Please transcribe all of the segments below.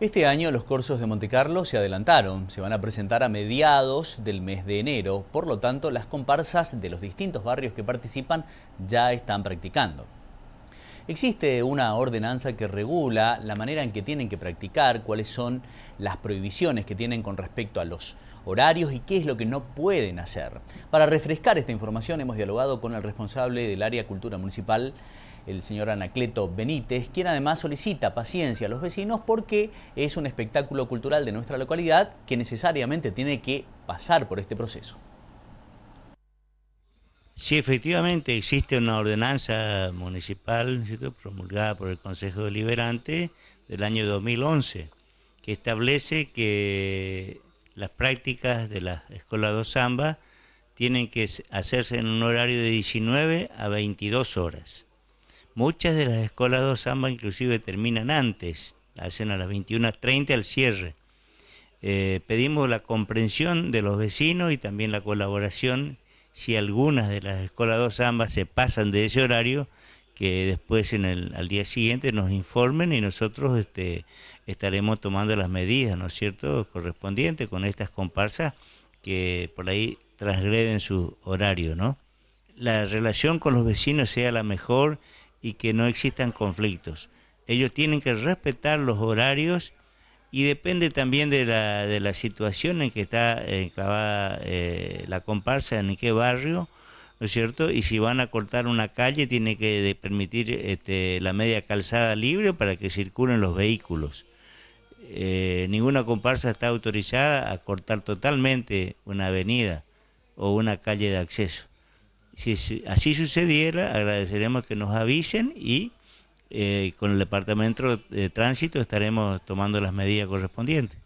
Este año los cursos de Monte Carlo se adelantaron, se van a presentar a mediados del mes de enero, por lo tanto las comparsas de los distintos barrios que participan ya están practicando. Existe una ordenanza que regula la manera en que tienen que practicar, cuáles son las prohibiciones que tienen con respecto a los horarios y qué es lo que no pueden hacer. Para refrescar esta información hemos dialogado con el responsable del área cultura municipal, el señor Anacleto Benítez, quien además solicita paciencia a los vecinos porque es un espectáculo cultural de nuestra localidad que necesariamente tiene que pasar por este proceso. Sí, efectivamente existe una ordenanza municipal promulgada por el Consejo Deliberante del año 2011 que establece que las prácticas de la Escuela de samba tienen que hacerse en un horario de 19 a 22 horas. Muchas de las escuelas dos ambas inclusive terminan antes, hacen a las 21.30 al cierre. Eh, pedimos la comprensión de los vecinos y también la colaboración si algunas de las escuelas dos ambas se pasan de ese horario que después en el, al día siguiente nos informen y nosotros este, estaremos tomando las medidas, ¿no es cierto?, correspondientes con estas comparsas que por ahí transgreden su horario, ¿no? La relación con los vecinos sea la mejor, y que no existan conflictos. Ellos tienen que respetar los horarios y depende también de la, de la situación en que está enclavada eh, la comparsa, en qué barrio, ¿no es cierto? Y si van a cortar una calle, tiene que permitir este, la media calzada libre para que circulen los vehículos. Eh, ninguna comparsa está autorizada a cortar totalmente una avenida o una calle de acceso. Si así sucediera, agradeceremos que nos avisen y eh, con el Departamento de Tránsito estaremos tomando las medidas correspondientes.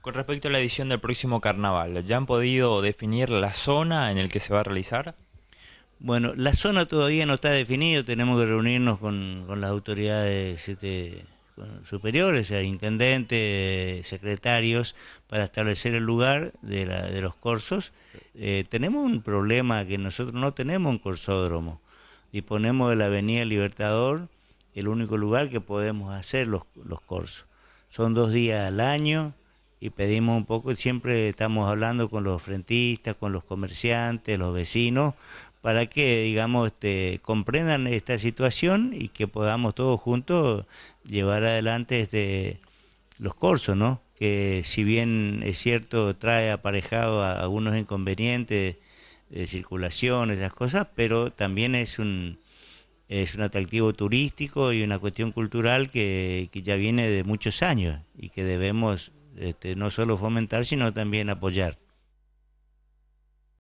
Con respecto a la edición del próximo carnaval, ¿ya han podido definir la zona en la que se va a realizar? Bueno, la zona todavía no está definida, tenemos que reunirnos con, las autoridades este, superiores, intendentes, secretarios, para establecer el lugar de, los corsos. Eh, tenemos un problema que nosotros no tenemos un corsódromo. Disponemos de la Avenida Libertador, el único lugar que podemos hacer los, los corsos. Son dos días al año, y pedimos un poco, siempre estamos hablando con los frentistas, con los comerciantes, los vecinos, para que, digamos, este, comprendan esta situación y que podamos todos juntos llevar adelante este, los cursos, ¿no? Que si bien es cierto, trae aparejado algunos inconvenientes de circulación, esas cosas, pero también es un, es un atractivo turístico y una cuestión cultural que, que ya viene de muchos años y que debemos este, no solo fomentar, sino también apoyar.